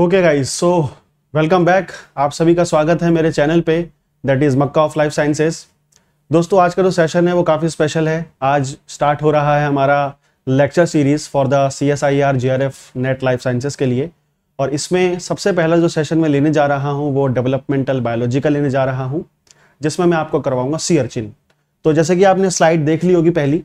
Okay guys so welcome back आप सभी का स्वागत है मेरे चैनल पे that is Mecca of life sciences दोस्तों आज का जो सेशन है वो काफ़ी स्पेशल है आज स्टार्ट हो रहा है हमारा lecture series for the C S I R G R F NET life sciences के लिए और इसमें सबसे पहला जो सेशन मैं लेने जा रहा हूँ वो डेवलपमेंटल बायोलॉजी का लेने जा रहा हूँ जिसमें मैं आपको करवाऊंगा सी अर्चिन तो जैसे कि आपने स्लाइड देख ली होगी पहली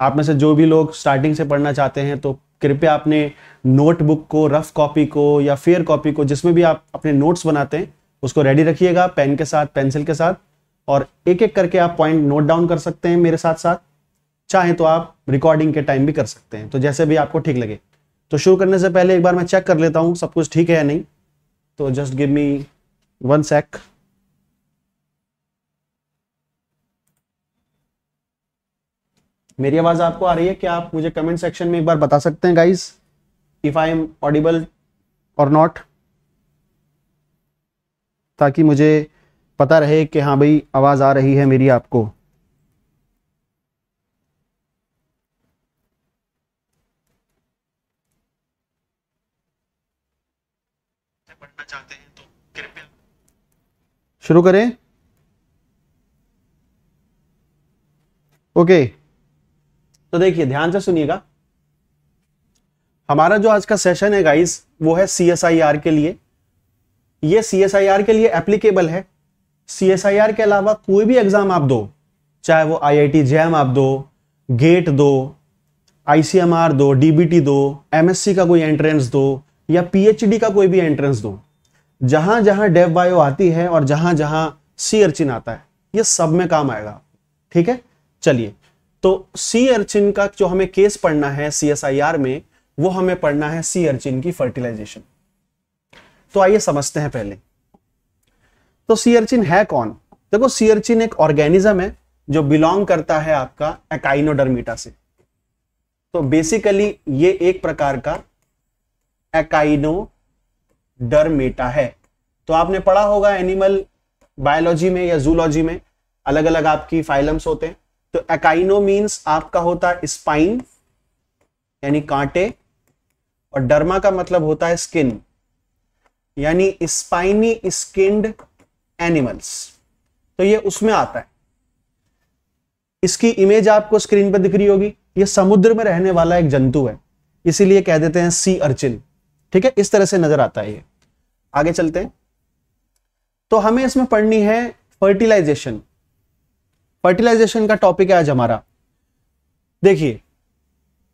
आप में से जो भी लोग स्टार्टिंग से पढ़ना चाहते हैं तो कृपया अपने नोटबुक को रफ कॉपी को या फेयर कॉपी को जिसमें भी आप अपने नोट्स बनाते हैं उसको रेडी रखिएगा पेन के साथ पेंसिल के साथ और एक एक करके आप पॉइंट नोट डाउन कर सकते हैं मेरे साथ साथ चाहे तो आप रिकॉर्डिंग के टाइम भी कर सकते हैं तो जैसे भी आपको ठीक लगे तो शुरू करने से पहले एक बार मैं चेक कर लेता हूँ सब कुछ ठीक है या नहीं तो just give me one sec मेरी आवाज आपको आ रही है क्या आप मुझे कमेंट सेक्शन में एक बार बता सकते हैं guys if I am audible और नॉट ताकि मुझे पता रहे कि हाँ भाई आवाज आ रही है मेरी आपको चाहते हैं शुरू करें ओके okay. तो देखिए ध्यान से सुनिएगा हमारा जो आज का सेशन है गाइस वो है सी के लिए ये सीएसआईआर के लिए एप्लीकेबल है सीएसआईआर के अलावा कोई भी एग्जाम आप दो चाहे वो आई आई जैम आप दो गेट दो आईसीएमआर दो डीबीटी दो एमएससी का कोई एंट्रेंस दो या पीएचडी का कोई भी एंट्रेंस दो जहां जहां डेव बायो आती है और जहां जहां सी अर्चिन आता है ये सब में काम आएगा ठीक है चलिए तो सी अर्चिन का जो हमें केस पढ़ना है सीएसआईआर में वो हमें पढ़ना है सी अर्चिन की फर्टिलाइजेशन तो आइए समझते हैं पहले तो सी अर्चिन है कौन देखो सी अर्चिन एक ऑर्गेनिज्म है जो बिलोंग करता है आपका एकाइनोडर्मिटा से तो बेसिकली ये एक प्रकार का एकाइनोडर्मेटा है तो आपने पढ़ा होगा एनिमल बायोलॉजी में या जूलॉजी में अलग अलग आपकी फाइलम्स होते हैं तो एकाइनो मींस आपका होता है स्पाइन यानी कांटे और डर्मा का मतलब होता है स्किन यानी स्पाइनी स्किन्ड एनिमल्स तो ये उसमें आता है इसकी इमेज आपको स्क्रीन पर दिख रही होगी ये समुद्र में रहने वाला एक जंतु है इसीलिए कह देते हैं सी अर्चिन ठीक है इस तरह से नजर आता है ये आगे चलते हैं तो हमें इसमें पढ़नी है फर्टिलाइजेशन फर्टिलाइजेशन का टॉपिक है आज हमारा देखिए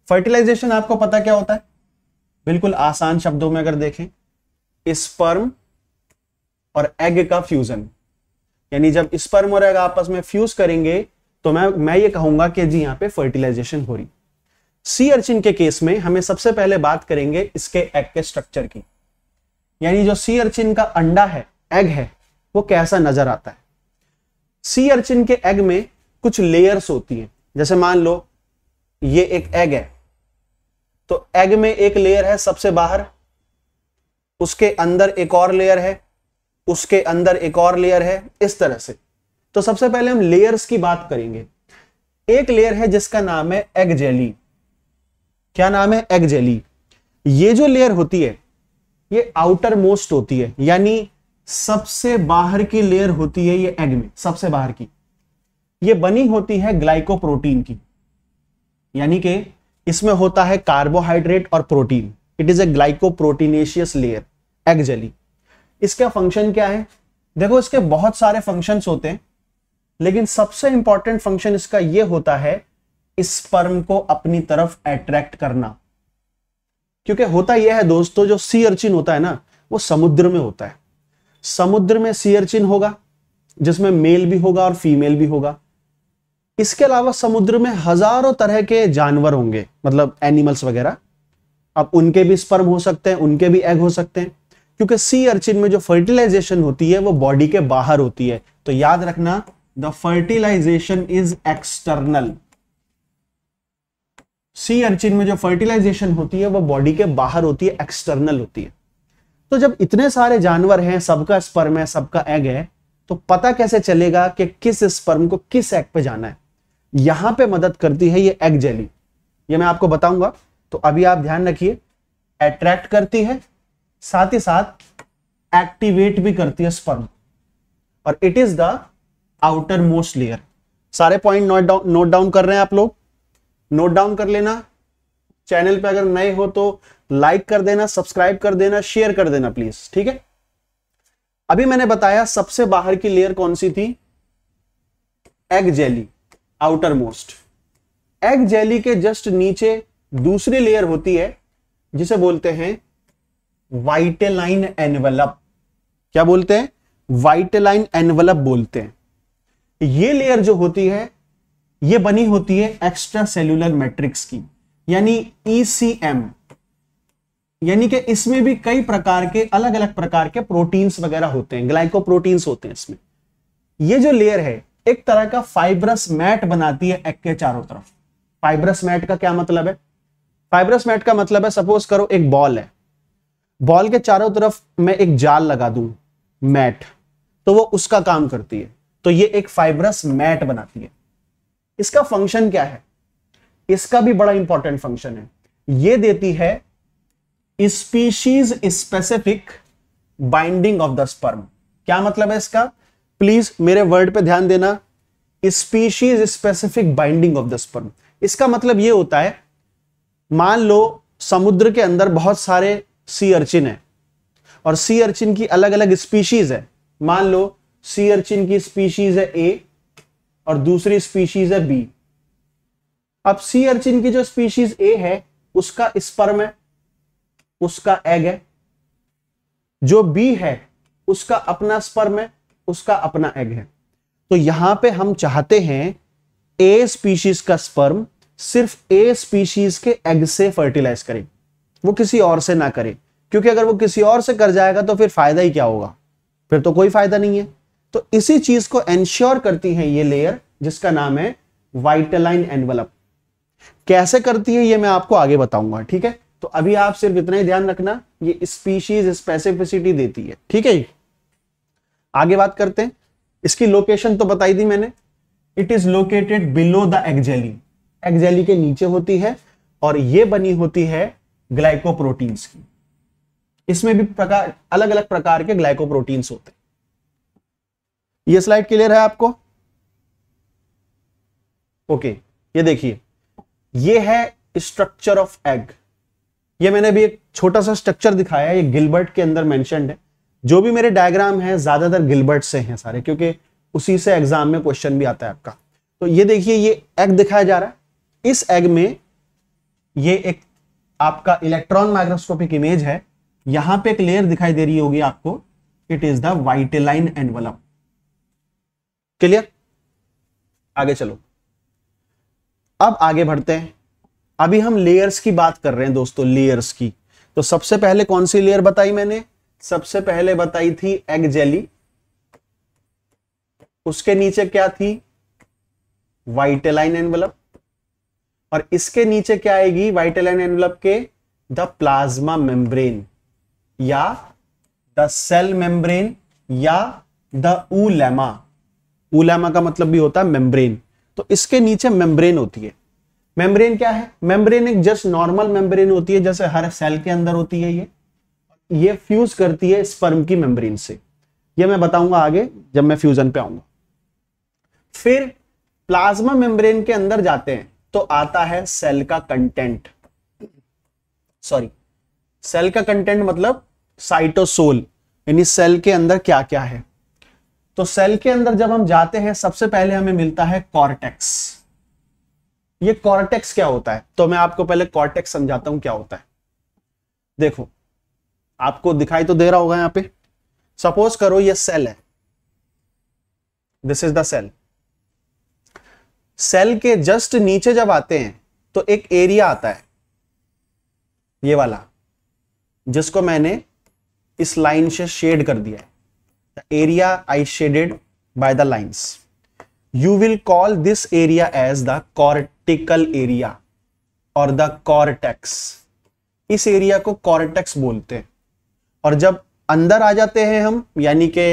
फर्टिलाइजेशन आपको पता क्या होता है बिल्कुल आसान शब्दों में अगर देखें स्पर्म और एग का फ्यूजन यानी जब स्पर्म और एग आपस में फ्यूज करेंगे तो मैं मैं ये कहूंगा कि जी यहां पे फर्टिलाइजेशन हो रही सी अर्चिन के केस में हमें सबसे पहले बात करेंगे इसके एग के स्ट्रक्चर की यानी जो सी अर्चिन का अंडा है एग है वो कैसा नजर आता है सी अर्चिन के एग में कुछ लेयर्स होती हैं जैसे मान लो ये एक एग है तो एग में एक लेयर है सबसे बाहर उसके अंदर एक और लेयर है उसके अंदर एक और लेयर है इस तरह से तो सबसे पहले हम लेयर्स की बात करेंगे एक लेयर है जिसका नाम है एग जेली क्या नाम है एग जेली ये जो लेयर होती है ये आउटर मोस्ट होती है यानी सबसे बाहर की लेयर होती है ये एग में सबसे बाहर की ये बनी होती है ग्लाइकोप्रोटीन की यानी कि इसमें होता है कार्बोहाइड्रेट और protein it is a glycoproteinaceous layer egg jelly इसका फंक्शन क्या है देखो इसके बहुत सारे फंक्शन होते हैं लेकिन सबसे इंपॉर्टेंट फंक्शन इसका यह होता है स्पर्म को अपनी तरफ अट्रैक्ट करना क्योंकि होता यह है दोस्तों जो सी अर्चिन होता है ना वो समुद्र में होता है समुद्र में सियरचिन होगा जिसमें मेल भी होगा और फीमेल भी होगा इसके अलावा समुद्र में हजारों तरह के जानवर होंगे मतलब एनिमल्स वगैरह अब उनके भी स्पर्म हो सकते हैं उनके भी एग हो सकते हैं क्योंकि सी अर्चिन में जो फर्टिलाइजेशन होती है वो बॉडी के बाहर होती है तो याद रखना the fertilization is external sea urchin में जो फर्टिलाइजेशन होती है वो बॉडी के बाहर होती है एक्सटर्नल होती है तो जब इतने सारे जानवर हैं सबका स्पर्म है सबका एग है तो पता कैसे चलेगा कि किस स्पर्म को किस एग पे जाना है यहां पे मदद करती है ये एग जेली ये मैं आपको बताऊंगा तो अभी आप ध्यान रखिए अट्रैक्ट करती है साथ ही साथ एक्टिवेट भी करती है स्पर्म और it is the outer most layer सारे point note down note down कर रहे हैं आप लोग नोट डाउन कर लेना चैनल पे अगर नए हो तो लाइक कर देना सब्सक्राइब कर देना शेयर कर देना प्लीज ठीक है अभी मैंने बताया सबसे बाहर की लेयर कौन सी थी egg jelly outer most egg jelly के जस्ट नीचे दूसरी लेयर होती है जिसे बोलते हैं वाइटेलाइन एनवलप क्या बोलते हैं वाइटेलाइन एनवलप बोलते हैं ये लेयर जो होती है ये बनी होती है एक्स्ट्रा सेल्यूलर मैट्रिक्स की यानी ईसीएम e यानी कि इसमें भी कई प्रकार के अलग अलग प्रकार के प्रोटीन्स वगैरह होते हैं प्रोटीन्स होते हैं इसमें ये जो लेयर है एक तरह का फाइब्रस मैट बनाती है एक के चारों तरफ फाइब्रस मैट का क्या मतलब है फाइब्रस मैट का मतलब है सपोज करो एक बॉल है बॉल के चारों तरफ मैं एक जाल लगा दू मैट तो वो उसका काम करती है तो ये एक फाइब्रस मैट बनाती है इसका फंक्शन क्या है इसका भी बड़ा इंपॉर्टेंट फंक्शन है ये देती है species specific binding of the sperm क्या मतलब है इसका प्लीज मेरे वर्ड पे ध्यान देना species specific binding of the sperm इसका मतलब ये होता है मान लो समुद्र के अंदर बहुत सारे सी अर्चिन है और सी अर्चिन की अलग अलग स्पीशीज है मान लो सी अर्चिन की स्पीशीज है ए और दूसरी स्पीशीज है बी अब सी अर्चिन की जो स्पीशीज ए है उसका स्पर्म है उसका एग है जो बी है उसका अपना स्पर्म है उसका अपना एग है तो यहां पे हम चाहते हैं ए स्पीशीज का स्पर्म सिर्फ ए स्पीशीज के एग से फर्टिलाइज करे वो किसी और से ना करे क्योंकि अगर वो किसी और से कर जाएगा तो फिर फायदा ही क्या होगा फिर तो कोई फायदा नहीं है तो इसी चीज को एंश्योर करती है ये लेयर जिसका नाम है वाइटलाइन एनवलप कैसे करती है ये मैं आपको आगे बताऊंगा ठीक है तो अभी आप सिर्फ इतना ही ध्यान रखना ये स्पीशीज स्पेसिफिसिटी देती है ठीक है आगे बात करते हैं इसकी लोकेशन तो बताई दी मैंने it is located below the egg jelly egg jelly के नीचे होती है और ये बनी होती है ग्लाइकोप्रोटीन्स की इसमें भी प्रकार अलग अलग प्रकार के ग्लाइकोप्रोटीन्स होते हैं ये स्लाइड क्लियर है आपको ओके ये देखिए ये है स्ट्रक्चर ऑफ एग ये मैंने अभी एक छोटा सा स्ट्रक्चर दिखाया है ये गिलबर्ट के अंदर मैंशनड है जो भी मेरे डायग्राम है ज्यादातर गिलबर्ट से हैं सारे क्योंकि उसी से एग्जाम में क्वेश्चन भी आता है आपका तो ये देखिए ये एग दिखाया जा रहा है इस एग में ये एक आपका इलेक्ट्रॉन माइक्रोस्कोपिक इमेज है यहां पे एक लेयर दिखाई दे रही होगी आपको it is the vitelline envelope clear आगे चलो अब आगे बढ़ते हैं अभी हम लेयर्स की बात कर रहे हैं दोस्तों लेयर्स की तो सबसे पहले कौन सी लेयर बताई मैंने सबसे पहले बताई थी एग जेली उसके नीचे क्या थी वाइटेलाइन एनवलप और इसके नीचे क्या आएगी वाइटेलाइन एनवलप के द प्लाज्मा मेम्ब्रेन या द सेल मेम्ब्रेन या द उलेमा उलेमा का मतलब भी होता है मेम्ब्रेन तो इसके नीचे मेम्ब्रेन होती है मेम्ब्रेन क्या है मेम्ब्रेन एक जस्ट नॉर्मल मेम्ब्रेन होती है जैसे हर सेल के अंदर होती है ये ये फ्यूज करती है स्पर्म की मेम्ब्रेन से ये मैं बताऊंगा आगे जब मैं फ्यूजन पे आऊंगा फिर प्लाज्मा मेम्ब्रेन के अंदर जाते हैं तो आता है सेल का कंटेंट सॉरी सेल का कंटेंट मतलब साइटोसोल यानी सेल के अंदर क्या क्या है तो सेल के अंदर जब हम जाते हैं सबसे पहले हमें मिलता है कॉर्टेक्स ये कॉर्टेक्स क्या होता है तो मैं आपको पहले कॉर्टेक्स समझाता हूं क्या होता है देखो आपको दिखाई तो दे रहा होगा यहां पे सपोज करो ये सेल है this is the cell cell के जस्ट नीचे जब आते हैं तो एक एरिया आता है ये वाला जिसको मैंने इस लाइन से शेड कर दिया है area I shaded by the lines you will call this area as the cortical area और द कॉर्टेक्स इस एरिया को कॉर्टेक्स बोलते हैं और जब अंदर आ जाते हैं हम यानी के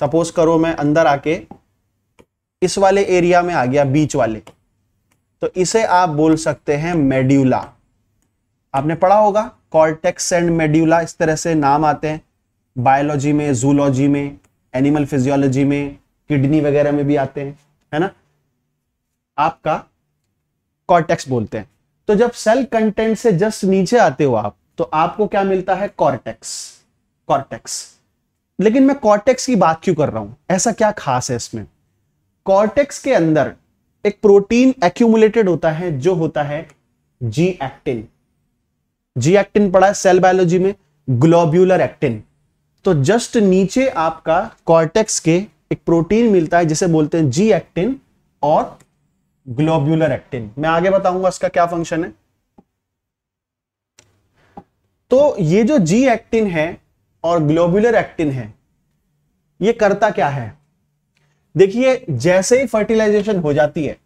सपोज करो मैं अंदर आके इस वाले एरिया में आ गया बीच वाले तो इसे आप बोल सकते हैं मेड्यूला आपने पढ़ा होगा कॉर्टेक्स एंड मेड्यूला इस तरह से नाम आते हैं बायोलॉजी में जूलॉजी में एनिमल फिजियोलॉजी में किडनी वगैरह में भी आते हैं है ना आपका कॉर्टेक्स बोलते हैं तो जब सेल कंटेंट से जस्ट नीचे आते हो आप तो आपको क्या मिलता है कॉर्टेक्स कॉर्टेक्स लेकिन मैं कॉर्टेक्स की बात क्यों कर रहा हूं ऐसा क्या खास है इसमें कॉर्टेक्स के अंदर एक प्रोटीन एक्यूमुलेटेड होता है जो होता है जी एक्टिन जी एक्टिन पड़ा है सेल बायोलॉजी में ग्लोब्यूलर एक्टिन तो जस्ट नीचे आपका कॉर्टेक्स के एक प्रोटीन मिलता है जिसे बोलते हैं जी एक्टिन और ग्लोब्यूलर एक्टिन मैं आगे बताऊंगा इसका क्या फंक्शन है तो ये जो जी एक्टिन है और ग्लोब्यूलर एक्टिन है ये करता क्या है देखिए जैसे ही फर्टिलाइजेशन हो जाती है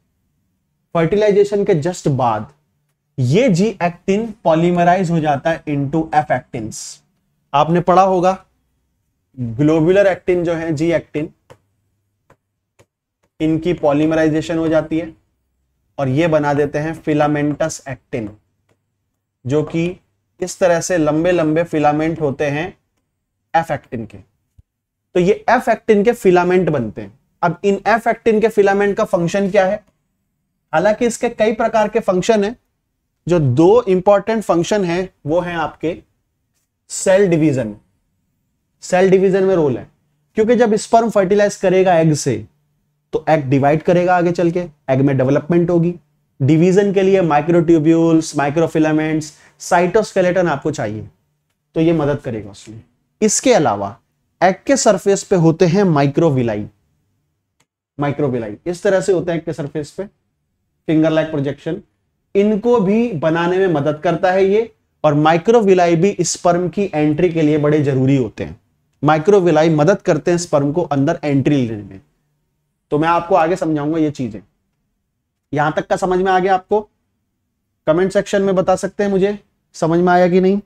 फर्टिलाइजेशन के जस्ट बाद ये जी एक्टिन पॉलीमराइज हो जाता है इनटू एफ एक्टिन आपने पढ़ा होगा ग्लोबुलर एक्टिन जो है जी एक्टिन इनकी पॉलीमराइजेशन हो जाती है और ये बना देते हैं फिलामेंटस एक्टिन जो कि इस तरह से लंबे लंबे फिलामेंट होते हैं एफ एक्टिन के तो ये एफ एक्टिन के फिलामेंट बनते हैं अब इन एफ एक्टिन के फिलामेंट का फंक्शन क्या है हालांकि इसके कई प्रकार के फंक्शन है जो दो इंपॉर्टेंट फंक्शन है वो है आपके सेल डिवीजन सेल डिवीजन में रोल है क्योंकि जब स्पर्म फर्टिलाइज करेगा एग से तो एग डिवाइड करेगा आगे चल के एग में डेवलपमेंट होगी डिवीजन के लिए माइक्रोट्यूब्यूल्स माइक्रोफिलामेंट्स साइटोस्केलेटन आपको चाहिए तो ये मदद करेगा उसमें इसके अलावा एग के सरफेस पे होते हैं माइक्रोविलाई माइक्रोविलाई इस तरह से होते हैं एग के सरफेस पे फिंगर लाइक प्रोजेक्शन इनको भी बनाने में मदद करता है ये और माइक्रोविलाई भी स्पर्म की एंट्री के लिए बड़े जरूरी होते हैं माइक्रोविलाई मदद करते हैं स्पर्म को अंदर एंट्री लेने में तो मैं आपको आगे समझाऊंगा ये चीजें यहां तक का समझ में आ गया आपको कमेंट सेक्शन में बता सकते हैं मुझे समझ में आया कि नहीं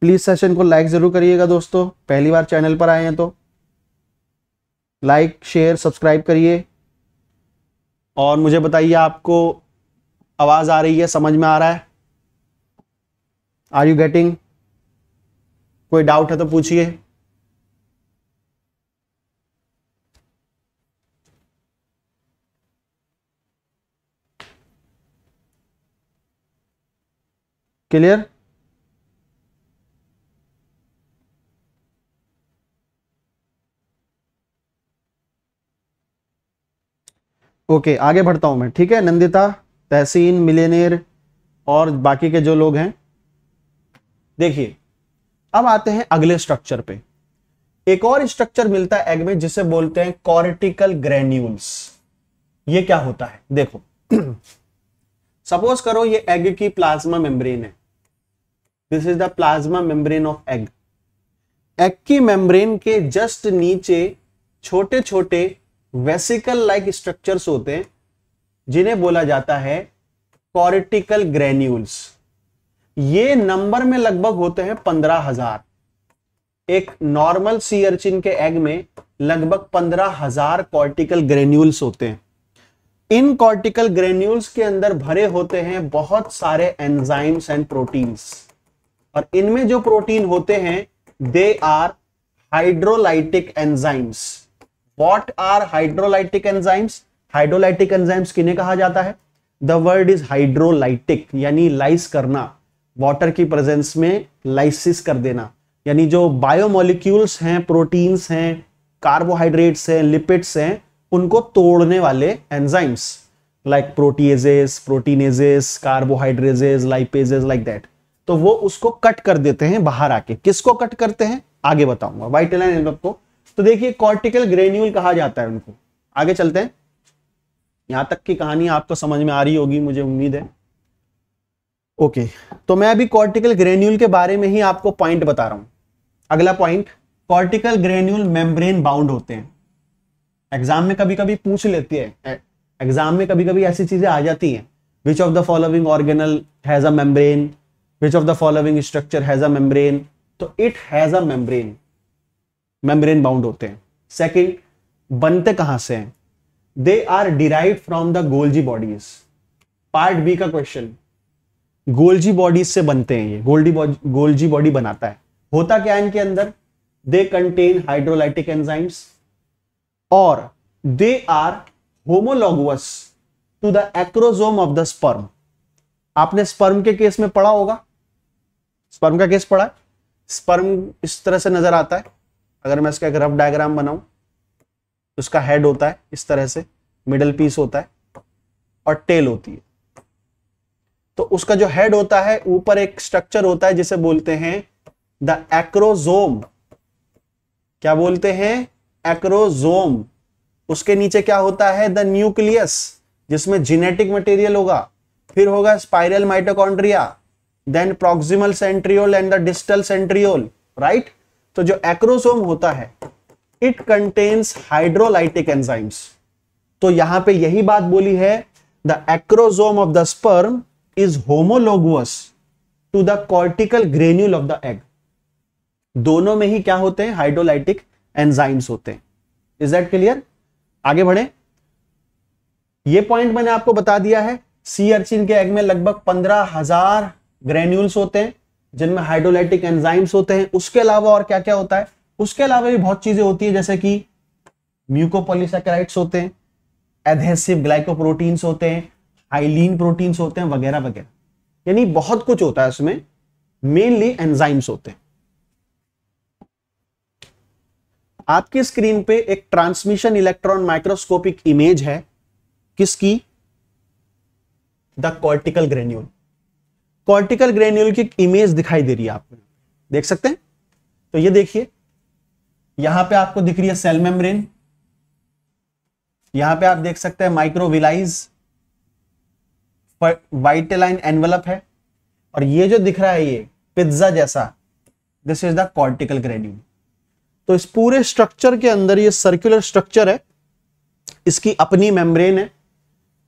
प्लीज सेशन को लाइक जरूर करिएगा दोस्तों पहली बार चैनल पर आए हैं तो लाइक शेयर सब्सक्राइब करिए और मुझे बताइए आपको आवाज आ रही है समझ में आ रहा है आर यू गेटिंग कोई डाउट है तो पूछिए क्लियर ओके आगे बढ़ता हूं मैं ठीक है नंदिता तहसीन मिलेनियर और बाकी के जो लोग हैं देखिए अब आते हैं अगले स्ट्रक्चर पे एक और स्ट्रक्चर मिलता है एग में जिसे बोलते हैं कॉर्टिकल ग्रेन्यूल्स ये क्या होता है देखो सपोज करो ये एग की प्लाज्मा मेम्ब्रेन है this is the plasma membrane of egg egg की मेम्ब्रेन के जस्ट नीचे छोटे छोटे वेसिकल लाइक स्ट्रक्चर्स होते हैं जिन्हें बोला जाता है कॉर्टिकल ग्रेन्यूल्स ये नंबर में लगभग होते हैं पंद्रह हजार एक नॉर्मल सी अर्चिन के एग में लगभग पंद्रह हजार कॉर्टिकल ग्रेन्यूल्स होते हैं इन कॉर्टिकल ग्रेन्यूल्स के अंदर भरे होते हैं बहुत सारे एंजाइम्स एंड प्रोटीन्स और इनमें जो प्रोटीन होते हैं they are hydrolytic enzymes what are hydrolytic enzymes hydrolytic enzymes किन्हें कहा जाता है द वर्ड इज हाइड्रोलाइटिक यानी लाइस करना वाटर की प्रेजेंस में लाइसिस कर देना यानी जो बायोमोलिक्यूल्स हैं प्रोटीन्स हैं कार्बोहाइड्रेट्स हैं लिपिड्स हैं उनको तोड़ने वाले enzymes like proteases proteinases carbohydrases lipases like that तो वो उसको कट कर देते हैं बाहर आके किसको कट करते हैं आगे बताऊंगा वाइटल को तो देखिए कॉर्टिकल ग्रेन्यूल कहा जाता है उनको आगे चलते हैं यहां तक की कहानी आपको समझ में आ रही होगी मुझे उम्मीद है ओके तो मैं अभी कॉर्टिकल ग्रेन्यूल के बारे में ही आपको पॉइंट बता रहा हूं अगला point cortical granule membrane bound होते हैं एग्जाम में कभी कभी पूछ लेती है एग्जाम में कभी कभी ऐसी चीजें आ जाती हैं which of the following organelle has a membrane which of the following structure has a membrane तो it has a membrane membrane bound होते हैं सेकेंड बनते कहां से हैं they are derive from the Golgi bodies part B का question Golgi bodies से बनते हैं ये गोल्डी गोल्जी बॉडी बनाता है होता क्या इनके अंदर दे कंटेन हाइड्रोलाइटिक एंजाइम्स और they are homologous to the acrosome of the sperm आपने स्पर्म के केस में पढ़ा होगा स्पर्म का केस पड़ा है स्पर्म इस तरह से नजर आता है अगर मैं इसका एक रफ डायग्राम बनाऊं तो उसका हेड होता है इस तरह से मिडल पीस होता है और टेल होती है तो उसका जो हेड होता है ऊपर एक स्ट्रक्चर होता है जिसे बोलते हैं द एक्रोजोम क्या बोलते हैं एक्रोजोम उसके नीचे क्या होता है द न्यूक्लियस जिसमें जेनेटिक मटेरियल होगा फिर होगा spiral mitochondria then proximal centriole and the distal centriole right तो जो एक्रोसोम होता है इट कंटेन्स हाइड्रोलाइटिक एंजाइम्स तो यहां पे यही बात बोली है the acrosome of the sperm is homologous to the cortical granule of the egg दोनों में ही क्या होते हैं हाइड्रोलाइटिक एंजाइम्स होते हैं इज दैट क्लियर आगे बढ़े ये पॉइंट मैंने आपको बता दिया है सी अर्चिन के एग में लगभग पंद्रह हजार ग्रेन्यूल्स होते हैं जिनमें हाइड्रोलाइटिक एंजाइम्स होते हैं उसके अलावा और क्या क्या होता है उसके अलावा भी बहुत चीजें होती है जैसे कि म्यूकोपोलिसैकेराइड्स होते हैं एधेसिव ग्लाइकोप्रोटीन्स होते हैं हाइलीन प्रोटीन्स होते हैं वगैरह वगैरह यानी बहुत कुछ होता है उसमें मेनली एंजाइम्स होते हैं आपकी स्क्रीन पे एक ट्रांसमिशन इलेक्ट्रॉन माइक्रोस्कोपिक इमेज है किसकी the cortical granule cortical granule की इमेज दिखाई दे रही है आपको देख सकते हैं तो ये देखिए यहां पे आपको दिख रही है सेल मेम्ब्रेन यहां पे आप देख सकते हैं माइक्रोविलाइज लाइन एनवलप है और ये जो दिख रहा है ये पिज्जा जैसा this is the cortical granule तो इस पूरे स्ट्रक्चर के अंदर ये सर्कुलर स्ट्रक्चर है इसकी अपनी मेम्ब्रेन है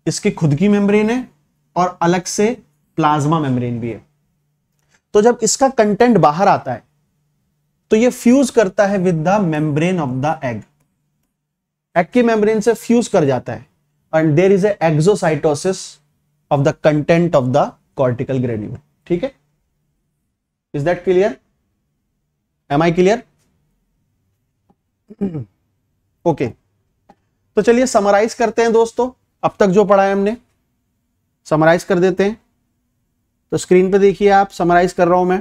इसकी खुद की मेम्ब्रेन है और अलग से प्लाज्मा मेम्ब्रेन भी है तो जब इसका कंटेंट बाहर आता है तो ये फ्यूज करता है with the membrane of the egg egg की मेम्ब्रेन से फ्यूज कर जाता है and there is exocytosis exocytosis of the content of the cortical granule ठीक है is that clear am I clear okay तो चलिए समराइज करते हैं दोस्तों अब तक जो पढ़ा है हमने समराइज कर देते हैं तो स्क्रीन पे देखिए आप समराइज कर रहा हूं मैं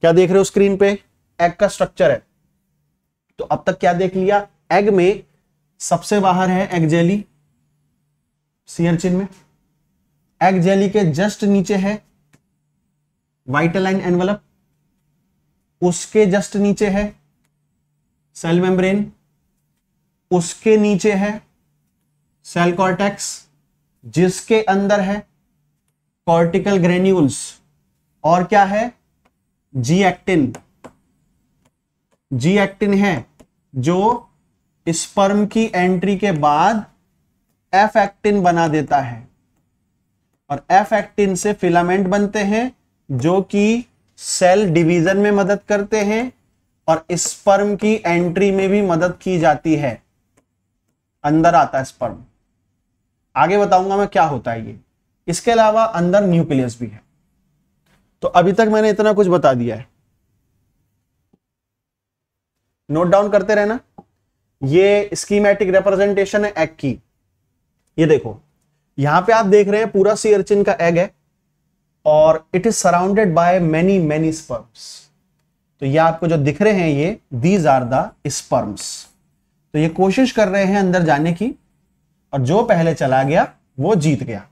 क्या देख रहे हो स्क्रीन पे एग का स्ट्रक्चर है तो अब तक क्या देख लिया एग में सबसे बाहर है एग जेली सियरचिन में एग जेली के जस्ट नीचे है लाइन एनवलप उसके जस्ट नीचे है सेल मेम्ब्रेन उसके नीचे है सेल कॉर्टेक्स जिसके अंदर है कॉर्टिकल ग्रेन्यूल्स और क्या है जी एक्टिन जी एक्टिन है जो स्पर्म की एंट्री के बाद एफ एक्टिन बना देता है और एफ एक्टिन से फिलामेंट बनते हैं जो कि सेल डिवीजन में मदद करते हैं और स्पर्म की एंट्री में भी मदद की जाती है अंदर आता है स्पर्म आगे बताऊंगा मैं क्या होता है ये इसके अलावा अंदर न्यूक्लियस भी है तो अभी तक मैंने इतना कुछ बता दिया है नोट डाउन करते रहना ये स्कीमेटिक रिप्रेजेंटेशन है एग की ये देखो यहां पे आप देख रहे हैं पूरा सी अर्चिन का एग है और it is surrounded by many many sperms तो ये आपको जो दिख रहे हैं ये दीज आर द स्पर्म्स तो ये कोशिश कर रहे हैं अंदर जाने की और जो पहले चला गया वो जीत गया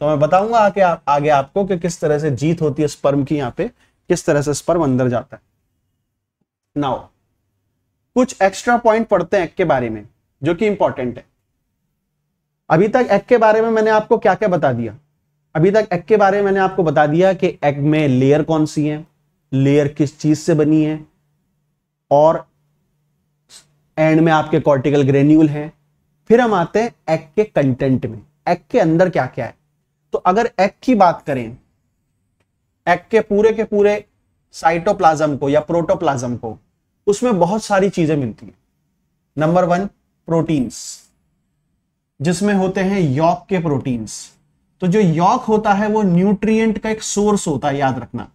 तो मैं बताऊंगा आगे आप आगे आपको कि किस तरह से जीत होती है स्पर्म की यहाँ पे किस तरह से स्पर्म अंदर जाता है नाउ कुछ एक्स्ट्रा पॉइंट पढ़ते हैं एक के बारे में जो कि इंपॉर्टेंट है अभी तक एक के बारे में मैंने आपको क्या क्या बता दिया अभी तक एक के बारे में मैंने आपको बता दिया कि एग में लेयर कौन सी है लेयर किस चीज से बनी है और एंड में आपके कॉर्टिकल ग्रेन्यूल है फिर हम आते हैं एग के कंटेंट में एग के अंदर क्या क्या है तो अगर एग की बात करें एग के पूरे के पूरे साइटोप्लाज्म को या प्रोटोप्लाज्म को उसमें बहुत सारी चीजें मिलती हैं नंबर वन प्रोटीन्स जिसमें होते हैं यॉक के प्रोटीन्स तो जो यॉक होता है वो न्यूट्रिएंट का एक सोर्स होता है याद रखना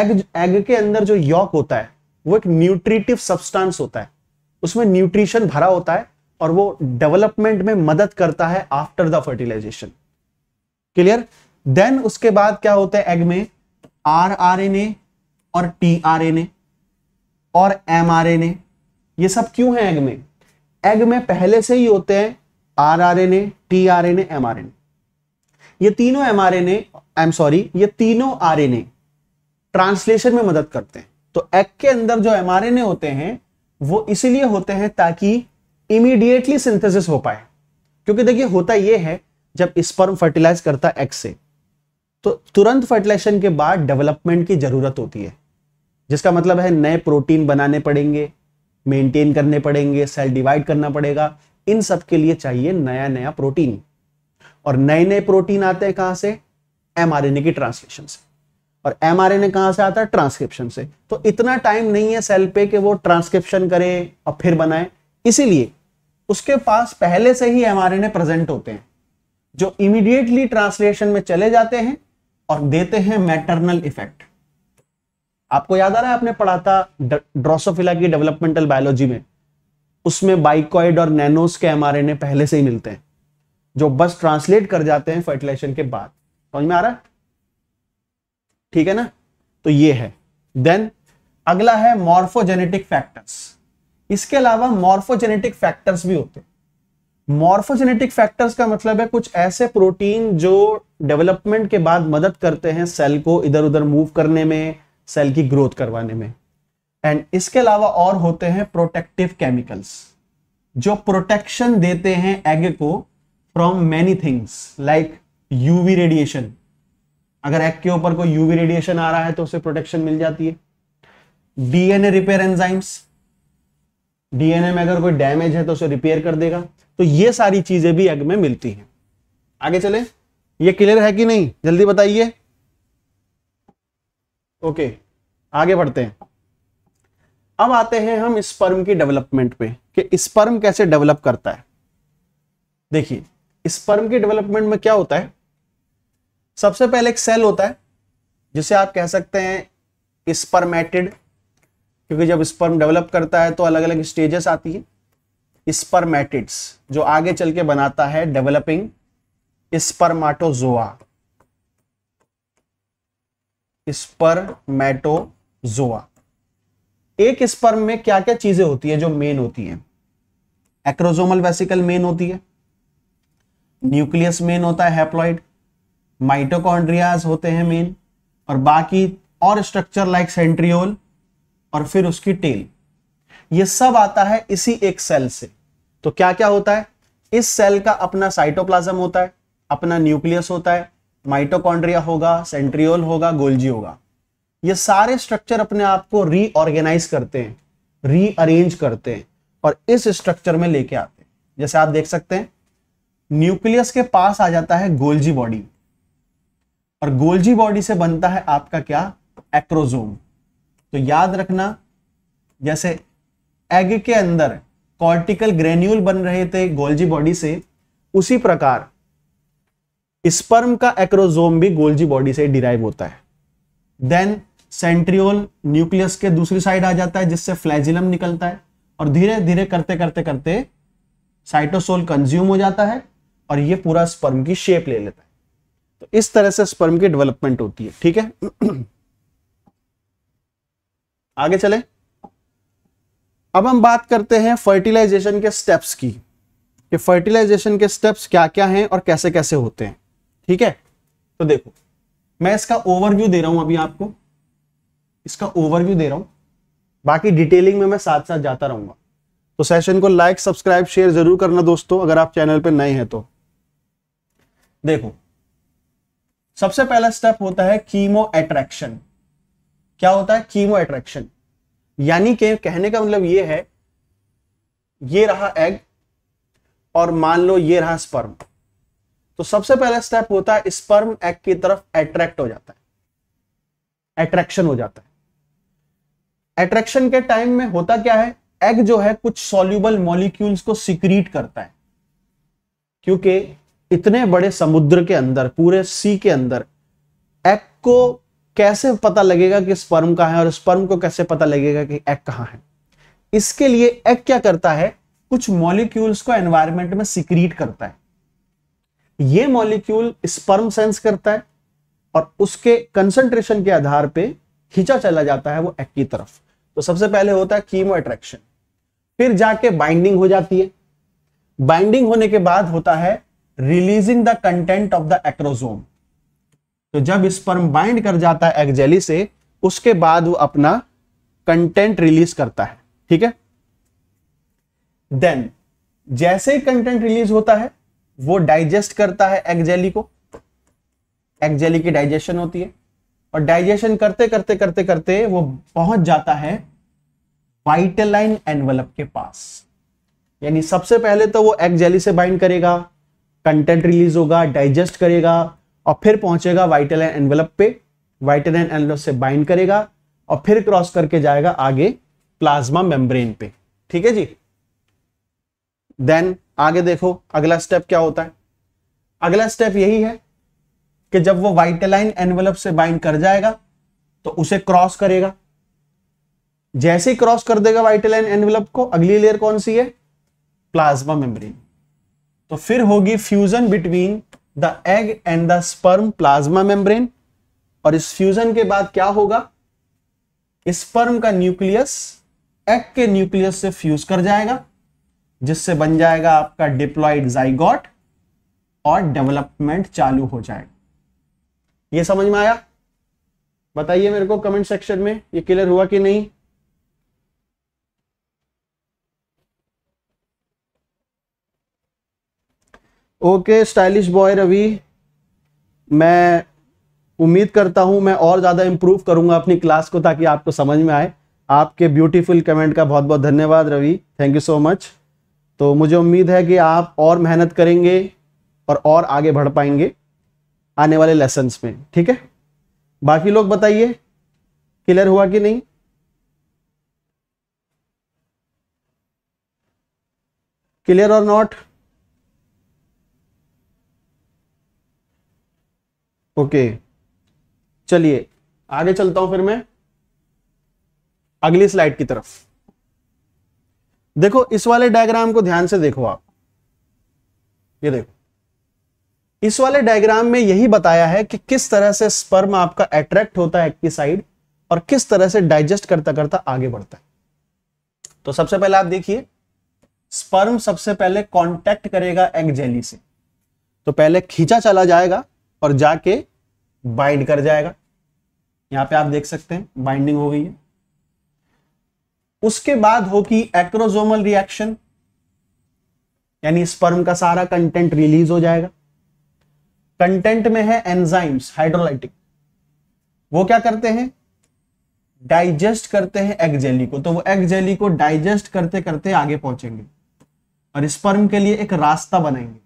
एग एग के अंदर जो यॉक होता है वो एक न्यूट्रिटिव सब्सटेंस होता है उसमें न्यूट्रिशन भरा होता है और वो डेवलपमेंट में मदद करता है after the fertilization clear then उसके बाद क्या होता है एग में आर आर एन ए और टी आर एन ए और एम आर एन ए ये सब क्यों है एग में एग में पहले से ही होते हैं R R N A T R N A M R N ये तीनों M R N I M sorry ये तीनों आर एन ए ट्रांसलेशन में मदद करते हैं तो एग के अंदर जो एम आर एन ए होते हैं वो इसीलिए होते हैं ताकि इमीडिएटली सिंथेसिस हो पाए क्योंकि देखिए होता यह है जब स्पर्म फर्टिलाइज करता है एक्स से तो तुरंत फर्टिलाइजेशन के बाद डेवलपमेंट की जरूरत होती है जिसका मतलब है नए प्रोटीन बनाने पड़ेंगे मेंटेन करने पड़ेंगे सेल डिवाइड करना पड़ेगा इन सब के लिए चाहिए नया नया प्रोटीन और नए नए प्रोटीन आते हैं कहां से एमआरएनए की ट्रांसलेशन से और एमआरएनए कहां से आता है ट्रांसक्रिप्शन से तो इतना टाइम नहीं है सेल पे कि वो ट्रांसक्रिप्शन करे और फिर बनाए इसीलिए उसके पास पहले से ही एमआरएनए प्रेजेंट होते हैं जो इमीडिएटली ट्रांसलेशन में चले जाते हैं और देते हैं मैटरनल इफेक्ट आपको याद आ रहा है आपने पढ़ा था ड्रोसोफिला की डेवलपमेंटल बायोलॉजी में उसमें बाइकॉइड और नैनोस के एमआरएनए पहले से ही मिलते हैं जो बस ट्रांसलेट कर जाते हैं फर्टिलाइजेशन के बाद समझ में आ रहा है ठीक है ना तो ये है देन अगला है मॉर्फोजेनेटिक फैक्टर्स इसके अलावा मॉर्फोजेनेटिक फैक्टर्स भी होते हैं मॉर्फोजेनेटिक फैक्टर्स का मतलब है कुछ ऐसे प्रोटीन जो डेवलपमेंट के बाद मदद करते हैं सेल को इधर उधर मूव करने में सेल की ग्रोथ करवाने में एंड इसके अलावा और होते हैं प्रोटेक्टिव केमिकल्स जो प्रोटेक्शन देते हैं एग को from many things like UV radiation अगर एग के ऊपर कोई यूवी रेडिएशन आ रहा है तो उसे प्रोटेक्शन मिल जाती है डीएनए रिपेयर एंजाइम्स डीएनए में अगर कोई डैमेज है तो उसे रिपेयर कर देगा तो ये सारी चीजें भी एग में मिलती हैं आगे चले ये क्लियर है कि नहीं जल्दी बताइए ओके आगे बढ़ते हैं अब आते हैं हम स्पर्म की डेवलपमेंट पे कि स्पर्म कैसे डेवलप करता है देखिए स्पर्म की डेवलपमेंट में क्या होता है सबसे पहले एक सेल होता है जिसे आप कह सकते हैं स्पर्मेटेड क्योंकि जब स्पर्म डेवलप करता है तो अलग अलग स्टेजेस आती है स्पर्मेटिड्स जो आगे चल के बनाता है डेवलपिंग स्पर्माटोजोआ स्पर्मेटोजोआ एक स्पर्म में क्या क्या चीजें होती है जो मेन होती है एक्रोजोमल वेसिकल मेन होती है न्यूक्लियस मेन होता है हैप्लॉइड माइटोकॉन्ड्रियाज होते हैं मेन और बाकी और स्ट्रक्चर लाइक सेंट्रियोल और फिर उसकी टेल ये सब आता है इसी एक सेल से तो क्या क्या होता है इस सेल का अपना साइटोप्लाज्म होता है अपना न्यूक्लियस होता है माइटोकॉन्ड्रिया होगा सेंट्रियोल होगा गोल्जी होगा ये सारे स्ट्रक्चर अपने आप को रीऑर्गेनाइज करते हैं रीअरेंज करते हैं और इस स्ट्रक्चर में लेके आते हैं जैसे आप देख सकते हैं न्यूक्लियस के पास आ जाता है गोल्जी बॉडी और गोल्जी बॉडी से बनता है आपका क्या एक्रोजोम तो याद रखना जैसे एग के अंदर कॉर्टिकल ग्रेन्यूल बन रहे थे गोल्जी बॉडी से उसी प्रकार स्पर्म का एक्रोजोम भी गोल्जी बॉडी से डिराइव होता है देन सेंट्रियोल न्यूक्लियस के दूसरी साइड आ जाता है जिससे फ्लैजिलम निकलता है और धीरे धीरे करते करते करते साइटोसोल कंज्यूम हो जाता है और ये पूरा स्पर्म की शेप ले लेता है तो इस तरह से स्पर्म की डेवलपमेंट होती है ठीक है आगे चले अब हम बात करते हैं फर्टिलाइजेशन के स्टेप्स की कि फर्टिलाइजेशन के स्टेप्स क्या क्या हैं और कैसे कैसे होते हैं ठीक है तो देखो मैं इसका ओवरव्यू दे रहा हूं अभी आपको इसका ओवरव्यू दे रहा हूं बाकी डिटेलिंग में मैं साथ साथ जाता रहूंगा तो सेशन को लाइक सब्सक्राइब शेयर जरूर करना दोस्तों अगर आप चैनल पर नए हैं तो देखो सबसे पहला स्टेप होता है कीमो एट्रैक्शन क्या होता है कीमो एट्रैक्शन यानी कि कहने का मतलब ये है ये रहा एग और मान लो ये रहा स्पर्म तो सबसे पहला स्टेप होता है स्पर्म एग की तरफ अट्रैक्ट हो जाता है अट्रैक्शन हो जाता है अट्रैक्शन के टाइम में होता क्या है एग जो है कुछ सोल्यूबल मॉलिक्यूल्स को सिक्रीट करता है क्योंकि इतने बड़े समुद्र के अंदर पूरे सी के अंदर एग को कैसे पता लगेगा कि स्पर्म कहाँ है और स्पर्म को कैसे पता लगेगा कि एग कहाँ है इसके लिए एग क्या करता है कुछ मॉलिक्यूल्स को एनवायरमेंट में सिक्रीट करता है ये मॉलिक्यूल स्पर्म सेंस करता है और उसके कंसंट्रेशन के आधार पे खींचा चला जाता है वो एग की तरफ तो सबसे पहले होता है कीमो अट्रैक्शन फिर जाके बाइंडिंग हो जाती है बाइंडिंग होने के बाद होता है releasing the content of the acrosome तो जब स्पर्म बाइंड कर जाता है एक्जेली से उसके बाद वो अपना कंटेंट रिलीज करता है ठीक है देन जैसे ही कंटेंट रिलीज होता है वो डाइजेस्ट करता है एक्जेली को एक्जेली की डाइजेशन होती है और डाइजेशन करते करते करते करते वो पहुंच जाता है वाइटलाइन एनवलप के पास यानी सबसे पहले तो वो एक्जेली से बाइंड करेगा कंटेंट रिलीज होगा डाइजेस्ट करेगा और फिर पहुंचेगा वाइटल एंड एनवेलप पे वाइटल एंड एनवेलप से बाइंड करेगा और फिर क्रॉस करके जाएगा आगे प्लाज्मा मेम्ब्रेन पे ठीक है जी देन आगे देखो अगला स्टेप क्या होता है अगला स्टेप यही है कि जब वो वाइटलाइन एनवेलप से बाइंड कर जाएगा तो उसे क्रॉस करेगा जैसे ही क्रॉस कर देगा वाइटलाइन एनवेलप को अगली लेयर कौन सी है प्लाज्मा मेम्ब्रेन तो फिर होगी fusion between the egg and the sperm plasma membrane और इस फ्यूजन के बाद क्या होगा स्पर्म का न्यूक्लियस एग के न्यूक्लियस से फ्यूज कर जाएगा जिससे बन जाएगा आपका डिप्लॉइड जाइगॉट और डेवलपमेंट चालू हो जाएगा ये समझ में आया बताइए मेरे को कमेंट सेक्शन में ये क्लियर हुआ कि नहीं ओके स्टाइलिश बॉय रवि मैं उम्मीद करता हूं मैं और ज़्यादा इम्प्रूव करूंगा अपनी क्लास को ताकि आपको समझ में आए आपके ब्यूटीफुल कमेंट का बहुत बहुत धन्यवाद Ravi thank you so much तो मुझे उम्मीद है कि आप और मेहनत करेंगे और और आगे बढ़ पाएंगे आने वाले लेसन्स में ठीक है बाकी लोग बताइए क्लियर हुआ कि नहीं क्लियर और नॉट ओके चलिए आगे चलता हूं फिर मैं अगली स्लाइड की तरफ देखो इस वाले डायग्राम को ध्यान से देखो आप ये देखो इस वाले डायग्राम में यही बताया है कि किस तरह से स्पर्म आपका अट्रैक्ट होता है की साइड और किस तरह से डाइजेस्ट करता करता आगे बढ़ता है तो सबसे पहले आप देखिए स्पर्म सबसे पहले कांटेक्ट करेगा एग जेली से तो पहले खींचा चला जाएगा और जाके बाइंड कर जाएगा यहां पे आप देख सकते हैं बाइंडिंग हो गई है उसके बाद होगी एक्रोजोमल रिएक्शन यानी स्पर्म का सारा कंटेंट रिलीज हो जाएगा कंटेंट में है एंजाइम्स हाइड्रोलाइटिक वो क्या करते हैं डाइजेस्ट करते हैं एग जेली को तो वो एग जेली को डाइजेस्ट करते करते आगे पहुंचेंगे और स्पर्म के लिए एक रास्ता बनाएंगे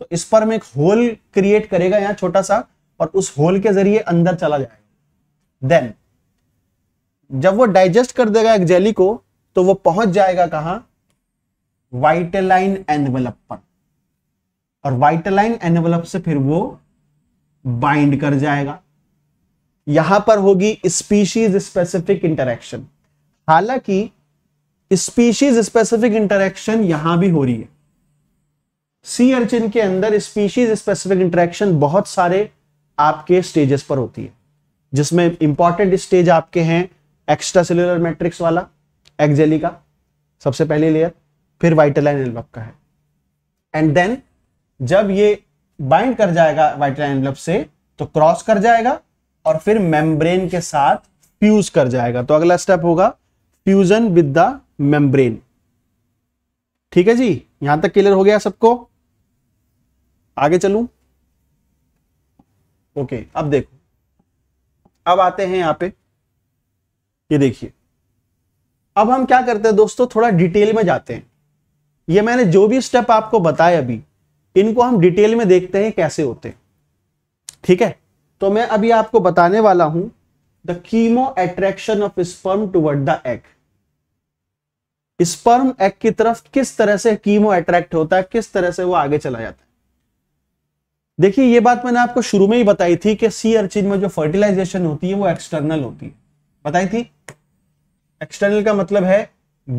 तो स्पर्म एक होल क्रिएट करेगा यहां छोटा सा और उस होल के जरिए अंदर चला जाएगा देन जब वो डाइजेस्ट कर देगा एक जेली को तो वो पहुंच जाएगा कहा वाइटलाइन एनवलप पर और वाइटलाइन एनवलप से फिर वो बाइंड कर जाएगा यहां पर होगी स्पीशीज स्पेसिफिक इंटरेक्शन हालांकि स्पीशीज स्पेसिफिक इंटरेक्शन यहां भी हो रही है सी अर्चिन के अंदर स्पीशीज स्पेसिफिक इंटरेक्शन बहुत सारे आपके स्टेजेस पर होती है जिसमें इंपॉर्टेंट स्टेज आपके हैं एक्स्ट्रा सेल्यूलर मैट्रिक्स वाला एक्जेली का सबसे पहले लेयर फिर वाइटलाइन एनवलप का है एंड देन जब ये बाइंड कर जाएगा वाइटलाइन एनवलप से तो क्रॉस कर जाएगा और फिर मेम्ब्रेन के साथ फ्यूज कर जाएगा तो अगला स्टेप होगा फ्यूजन विद द मेम्ब्रेन ठीक है जी यहां तक क्लियर हो गया सबको आगे चलू ओके अब देखो अब आते हैं यहां पे ये देखिए अब हम क्या करते हैं दोस्तों थोड़ा डिटेल में जाते हैं ये मैंने जो भी स्टेप आपको बताया अभी इनको हम डिटेल में देखते हैं कैसे होते हैं ठीक है तो मैं अभी आपको बताने वाला हूं the chemoattraction of sperm toward the egg sperm egg की तरफ किस तरह से कीमो अट्रैक्ट होता है किस तरह से वो आगे चला जाता है देखिए ये बात मैंने आपको शुरू में ही बताई थी कि सी अर्चिन में जो फर्टिलाइजेशन होती है वो एक्सटर्नल होती है बताई थी एक्सटर्नल का मतलब है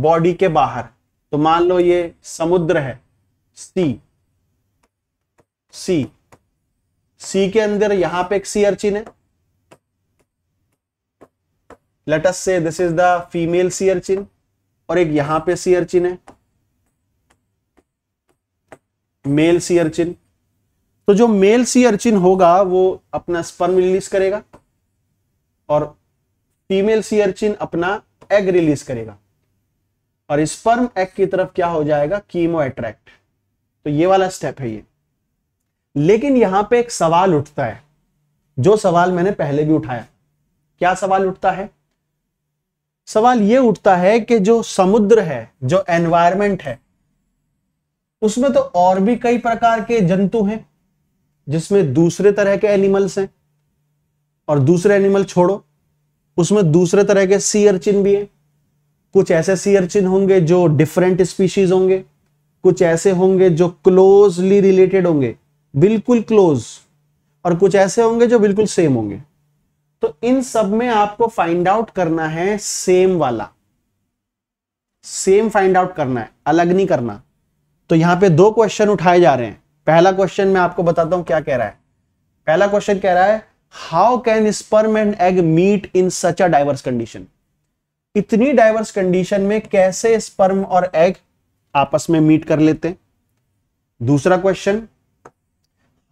बॉडी के बाहर तो मान लो ये समुद्र है सी सी सी के अंदर यहां पे एक सी अर्चिन है let's see this is the female sea urchin और एक यहां पे सी अर्चिन है मेल सी अर्चिन तो जो मेल सी अर्चिन होगा वो अपना स्पर्म रिलीज करेगा और फीमेल सी अर्चिन अपना एग रिलीज करेगा और स्पर्म एग की तरफ क्या हो जाएगा कीमो एट्रैक्ट तो ये वाला स्टेप है ये लेकिन यहां पे एक सवाल उठता है जो सवाल मैंने पहले भी उठाया क्या सवाल उठता है सवाल ये उठता है कि जो समुद्र है जो एनवायरमेंट है उसमें तो और भी कई प्रकार के जंतु हैं जिसमें दूसरे तरह के एनिमल्स हैं और दूसरे एनिमल छोड़ो उसमें दूसरे तरह के सी अर्चिन भी हैं कुछ ऐसे सी अर्चिन होंगे जो डिफरेंट स्पीशीज होंगे कुछ ऐसे होंगे जो क्लोजली रिलेटेड होंगे बिल्कुल क्लोज और कुछ ऐसे होंगे जो बिल्कुल सेम होंगे तो इन सब में आपको फाइंड आउट करना है सेम वाला सेम फाइंड आउट करना है अलग नहीं करना तो यहां पे दो क्वेश्चन उठाए जा रहे हैं पहला क्वेश्चन मैं आपको बताता हूं क्या कह रहा है पहला क्वेश्चन कह रहा है how can sperm and egg meet in such a diverse condition इतनी डाइवर्स कंडीशन में कैसे स्पर्म और एग आपस में मीट कर लेते हैं दूसरा question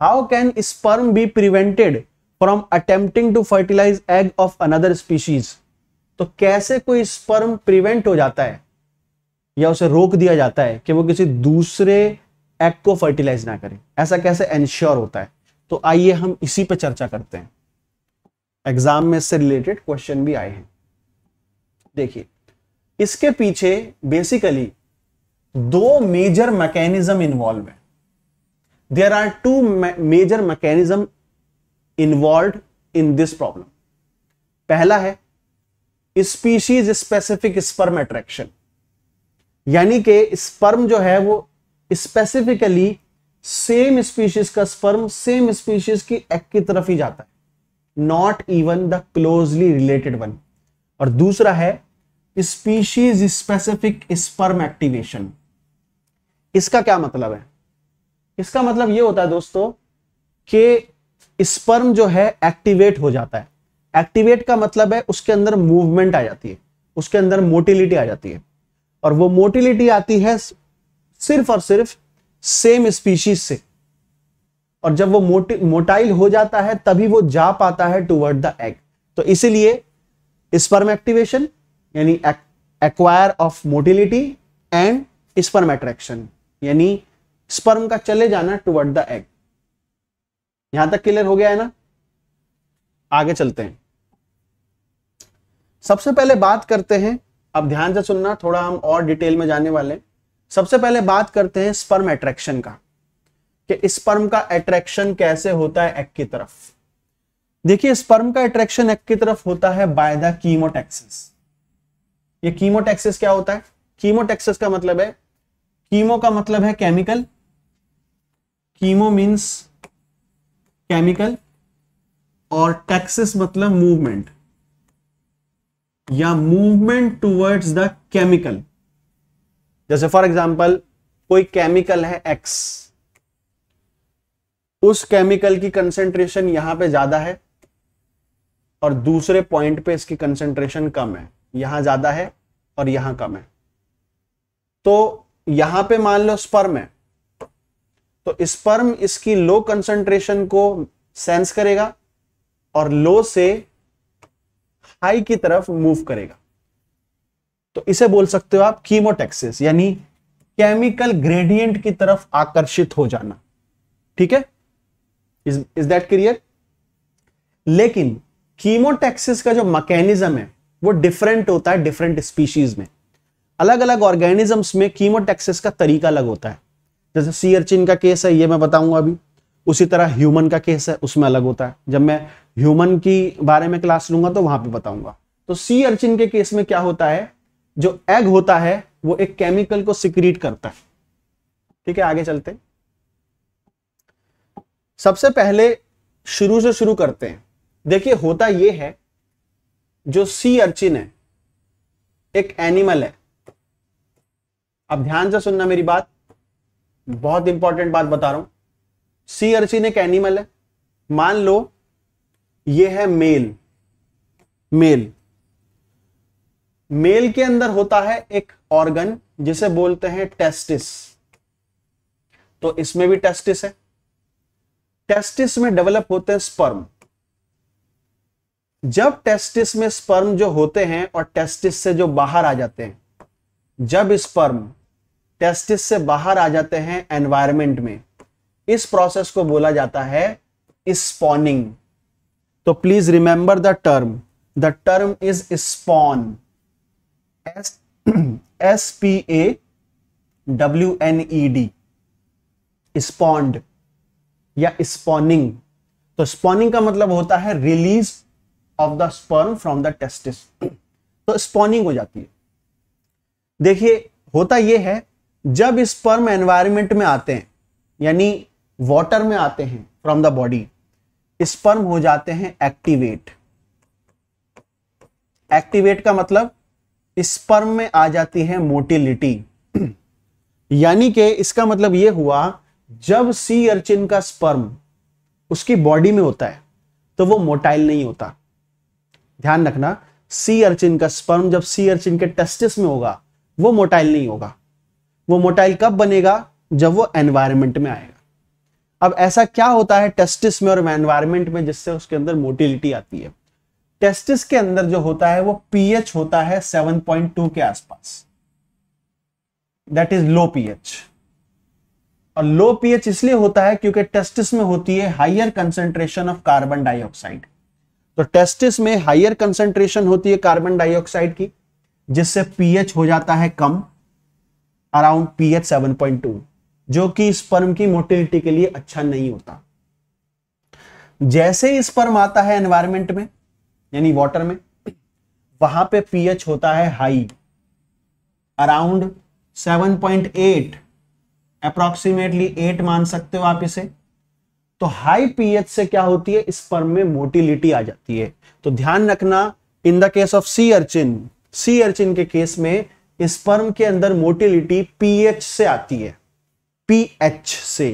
how can sperm be prevented from attempting to fertilise egg of another species तो कैसे कोई स्पर्म प्रिवेंट हो जाता है या उसे रोक दिया जाता है कि वो किसी दूसरे एग को फर्टिलाइज ना करें ऐसा कैसे एंश्योर होता है तो आइए हम इसी पे चर्चा करते हैं एग्जाम में इससे रिलेटेड क्वेश्चन भी आए हैं देखिए इसके पीछे बेसिकली दो मेजर मैकेनिज्म इन्वॉल्व है there are two major mechanism involve in this problem पहला है स्पीशीज स्पेसिफिक स्पर्म अट्रैक्शन यानी कि स्पर्म जो है वो स्पेसिफिकली सेम स्पीशीज का स्पर्म सेम स्पीशीज की एक की तरफ ही जाता है not even the closely related one और दूसरा है स्पीशीज स्पेसिफिक स्पर्म एक्टिवेशन इसका क्या मतलब है इसका मतलब यह होता है दोस्तों कि स्पर्म जो है एक्टिवेट हो जाता है एक्टिवेट का मतलब है उसके अंदर मूवमेंट आ जाती है उसके अंदर मोटिलिटी आ जाती है और वो मोटिलिटी आती है सिर्फ और सिर्फ सेम स्पीशीज से और जब वो मोटी मोटाइल हो जाता है तभी वो जा पाता है टूवर्ड द एग तो इसीलिए स्पर्म एक्टिवेशन यानी acquire of motility and sperm attraction यानी स्पर्म का चले जाना टूवर्ड द एग यहां तक क्लियर हो गया है ना आगे चलते हैं सबसे पहले बात करते हैं अब ध्यान से सुनना थोड़ा हम और डिटेल में जाने वाले हैं सबसे पहले बात करते हैं स्पर्म एट्रैक्शन का कि स्पर्म का एट्रैक्शन कैसे होता है एक की तरफ देखिए स्पर्म का एट्रैक्शन एक की तरफ होता है बाय द कीमोटेक्सिस ये कीमोटेक्सिस क्या होता है कीमोटेक्सिस का मतलब है कीमो का मतलब है केमिकल कीमो मींस केमिकल और टैक्सिस मतलब मूवमेंट या मूवमेंट टुवर्ड्स द केमिकल जैसे फॉर एग्जाम्पल कोई केमिकल है एक्स उस केमिकल की कंसेंट्रेशन यहां पे ज्यादा है और दूसरे पॉइंट पे इसकी कंसेंट्रेशन कम है यहां ज्यादा है और यहां कम है तो यहां पे मान लो स्पर्म है तो स्पर्म इसकी लो कंसेंट्रेशन को सेंस करेगा और लो से हाई की तरफ मूव करेगा तो इसे बोल सकते हो आप कीमोटेक्सिस यानी केमिकल ग्रेडियंट की तरफ आकर्षित हो जाना ठीक है इज दैट क्लियर लेकिन कीमोटेक्सिस का जो मैकेनिज्म है वो डिफरेंट होता है डिफरेंट स्पीशीज में अलग अलग ऑर्गेनिजम्स में कीमोटेक्सिस का तरीका अलग होता है जैसे सीअर्चिन का केस है ये मैं बताऊंगा अभी उसी तरह ह्यूमन का केस है उसमें अलग होता है जब मैं ह्यूमन की बारे में क्लास लूंगा तो वहां पे बताऊंगा तो सी अर्चिन के केस में क्या होता है जो एग होता है वो एक केमिकल को सिक्रीट करता है ठीक है आगे चलते सबसे पहले शुरू से शुरू करते हैं देखिए होता यह है जो सी अर्चिन है एक एनिमल है अब ध्यान से सुनना मेरी बात बहुत इंपॉर्टेंट बात बता रहा हूं सी अर्चिन एक एनिमल है मान लो ये है मेल मेल मेल के अंदर होता है एक ऑर्गन जिसे बोलते हैं टेस्टिस तो इसमें भी टेस्टिस है टेस्टिस में डेवलप होते हैं स्पर्म जब टेस्टिस में स्पर्म जो होते हैं और टेस्टिस से जो बाहर आ जाते हैं जब स्पर्म टेस्टिस से बाहर आ जाते हैं एनवायरमेंट में इस प्रोसेस को बोला जाता है स्पॉनिंग तो please remember the term the term is spawn S S P A W N E D spawned या स्पॉनिंग तो स्पॉनिंग का मतलब होता है release of the sperm from the testis तो स्पॉनिंग हो जाती है देखिए होता यह है जब स्पर्म एनवायरमेंट में आते हैं यानी वाटर में आते हैं फ्रॉम द बॉडी स्पर्म हो जाते हैं एक्टिवेट एक्टिवेट का मतलब स्पर्म में आ जाती है मोटिलिटी यानी कि इसका मतलब यह हुआ जब सी अर्चिन का स्पर्म उसकी बॉडी में होता है तो वो मोटाइल नहीं होता ध्यान रखना सी अर्चिन का स्पर्म जब सी अर्चिन के टेस्टिस में होगा वो मोटाइल नहीं होगा वो मोटाइल कब बनेगा जब वो एनवायरमेंट में आएगा अब ऐसा क्या होता है टेस्टिस में और एनवायरमेंट में जिससे उसके अंदर मोटिलिटी आती है टेस्टिस के अंदर जो होता है वो पीएच होता है 7.2 के आसपास दैट इज लो पीएच और लो पीएच इसलिए होता है क्योंकि टेस्टिस में होती है higher concentration of carbon dioxide तो टेस्टिस में हायर कंसेंट्रेशन होती है कार्बन डाइऑक्साइड की जिससे पीएच हो जाता है कम अराउंड पीएच 7.2 जो कि स्पर्म की मोटिलिटी के लिए अच्छा नहीं होता जैसे ही स्पर्म आता है एनवायरमेंट में यानी वाटर में वहां पे पीएच होता है हाई अराउंड 7.8 अप्रॉक्सीमेटली एट मान सकते हो आप इसे तो हाई पीएच से क्या होती है स्पर्म में मोटिलिटी आ जाती है तो ध्यान रखना in the case of sea urchin sea urchin के केस में स्पर्म के अंदर मोटिलिटी पीएच से आती है पीएच से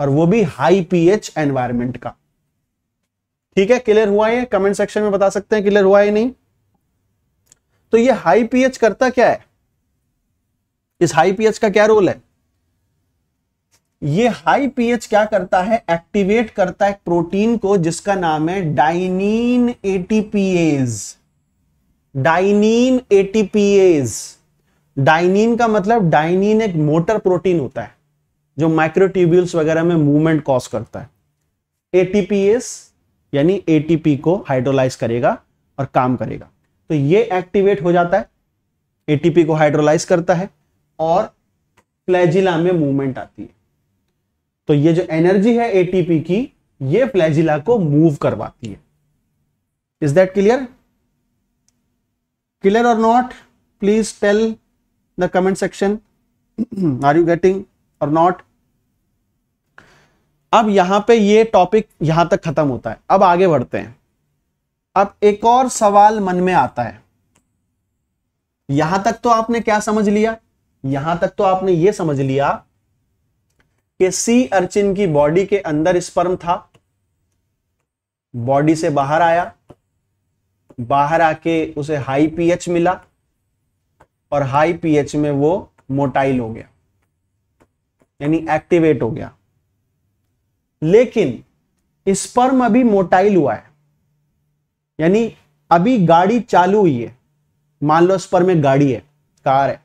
और वो भी हाई पीएच एनवायरमेंट का ठीक है क्लियर हुआ है कमेंट सेक्शन में बता सकते हैं क्लियर हुआ है नहीं तो ये हाई पीएच करता क्या है इस हाई पीएच का क्या रोल है ये हाई पीएच क्या करता है एक्टिवेट करता है प्रोटीन को जिसका नाम है dynein ATPase dynein ATPase dynein का मतलब डाइनिन एक मोटर प्रोटीन होता है जो माइक्रोट्यूब्यूल्स वगैरह में मूवमेंट कॉज करता है एटीपीएस यानी एटीपी को हाइड्रोलाइज करेगा और काम करेगा तो ये एक्टिवेट हो जाता है एटीपी को हाइड्रोलाइज करता है और फ्लैजिला में मूवमेंट आती है तो ये जो एनर्जी है एटीपी की ये फ्लैजिला को मूव करवाती है इज दैट क्लियर क्लियर और not please tell the comment section are you getting और नॉट अब यहां पे ये टॉपिक यहां तक खत्म होता है अब आगे बढ़ते हैं अब एक और सवाल मन में आता है यहां तक तो आपने क्या समझ लिया यहां तक तो आपने ये समझ लिया कि सी अर्चिन की बॉडी के अंदर स्पर्म था बॉडी से बाहर आया बाहर आके उसे हाई पीएच मिला और हाई पीएच में वो मोटाइल हो गया यानी एक्टिवेट हो गया लेकिन स्पर्म अभी मोटाइल हुआ है यानी अभी गाड़ी चालू हुई है मान लो स्पर्म में गाड़ी है कार है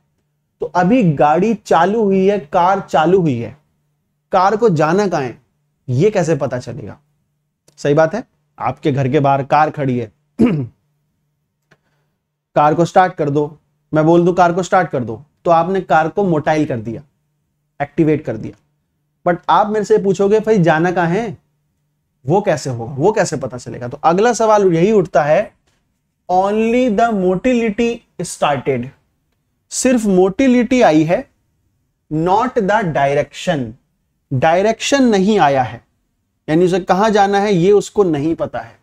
तो अभी गाड़ी चालू हुई है कार चालू हुई है कार को जाना कहा है यह कैसे पता चलेगा सही बात है आपके घर के बाहर कार खड़ी है कार को स्टार्ट कर दो मैं बोल दू कार को स्टार्ट कर दो तो आपने कार को मोटाइल कर दिया एक्टिवेट कर दिया बट आप मेरे से पूछोगे भाई जाना कहा है वो कैसे होगा वो कैसे पता चलेगा तो अगला सवाल यही उठता है ओनली द मोटिलिटी स्टार्टेड सिर्फ मोटिलिटी आई है नॉट द डायरेक्शन डायरेक्शन नहीं आया है यानी उसे कहा जाना है ये उसको नहीं पता है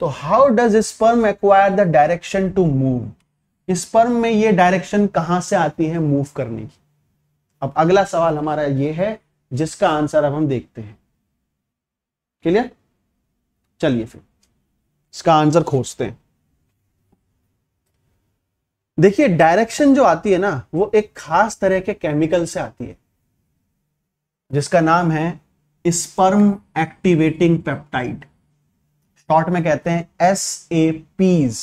तो how does sperm acquire the direction to move sperm में ये डायरेक्शन कहां से आती है मूव करने की अब अगला सवाल हमारा ये है जिसका आंसर अब हम देखते हैं क्लियर चलिए फिर इसका आंसर खोजते हैं देखिए डायरेक्शन जो आती है ना वो एक खास तरह के केमिकल से आती है जिसका नाम है स्पर्म एक्टिवेटिंग पेप्टाइड शॉर्ट में कहते हैं S A Ps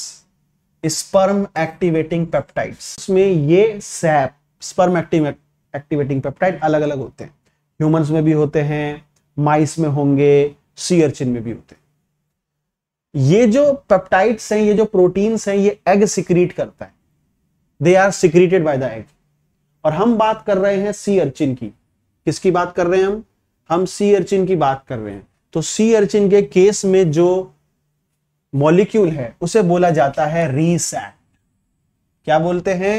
sperm activating peptides उसमें ये सैप स्पर्म एक्टिवेटिंग पेप्टाइड अलग अलग होते हैं ह्यूमंस में भी होते हैं माइस में होंगे सी अर्चिन में भी होते हैं ये जो पेप्टाइड्स हैं ये जो प्रोटीन्स हैं ये एग सिक्रीट करता है they are secreted by the egg और हम बात कर रहे हैं सी अर्चिन की किसकी बात कर रहे हैं हम हम सी अर्चिन की बात कर रहे हैं तो सी अर्चिन के केस में जो मॉलिक्यूल है उसे बोला जाता है रीसैट क्या बोलते हैं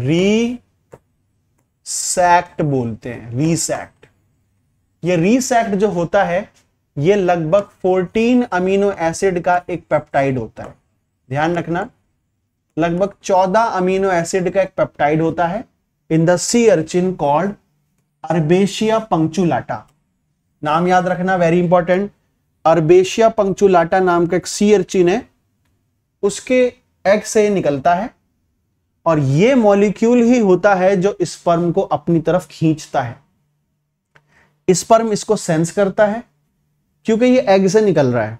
री सैक्ट बोलते हैं रीसैक्ट ये रीसैक्ट जो होता है ये लगभग 14 अमीनो एसिड का एक पेप्टाइड होता है ध्यान रखना लगभग 14 अमीनो एसिड का एक पेप्टाइड होता है in the sea urchin called Arbacia punctulata नाम याद रखना वेरी इंपॉर्टेंट अर्बेशिया पंक्चुलाटा नाम का एक सी अर्चिन है उसके एग से निकलता है और ये मॉलिक्यूल ही होता है जो स्पर्म को अपनी तरफ खींचता है स्पर्म इसको सेंस करता है क्योंकि ये एग से निकल रहा है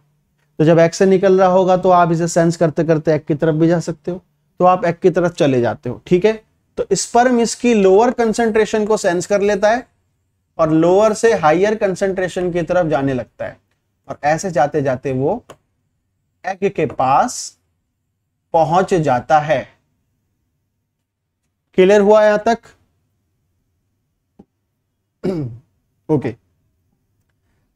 तो जब एग से निकल रहा होगा तो आप इसे सेंस करते करते एग की तरफ भी जा सकते हो तो आप एग की तरफ चले जाते हो ठीक है तो स्पर्म इसकी लोअर कंसेंट्रेशन को सेंस कर लेता है और लोअर से हायर कंसेंट्रेशन की तरफ जाने लगता है और ऐसे जाते जाते वो एग के पास पहुंच जाता है क्लियर हुआ यहां तक ओके okay.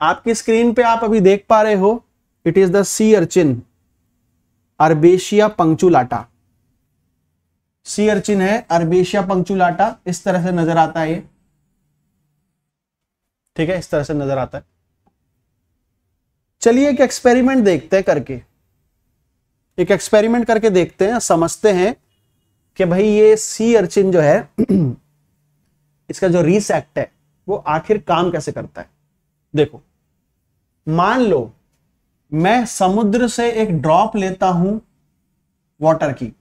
आपकी स्क्रीन पे आप अभी देख पा रहे हो it is the sea urchin Arbacia punctulata sea urchin है अरबेशिया पंक्चुलाटा इस तरह से नजर आता है ये ठीक है इस तरह से नजर आता है चलिए एक एक्सपेरिमेंट देखते हैं करके एक एक्सपेरिमेंट करके देखते हैं समझते हैं कि भाई ये सी अर्चिन जो है इसका जो रिसेक्ट है वो आखिर काम कैसे करता है देखो मान लो मैं समुद्र से एक ड्रॉप लेता हूं वाटर की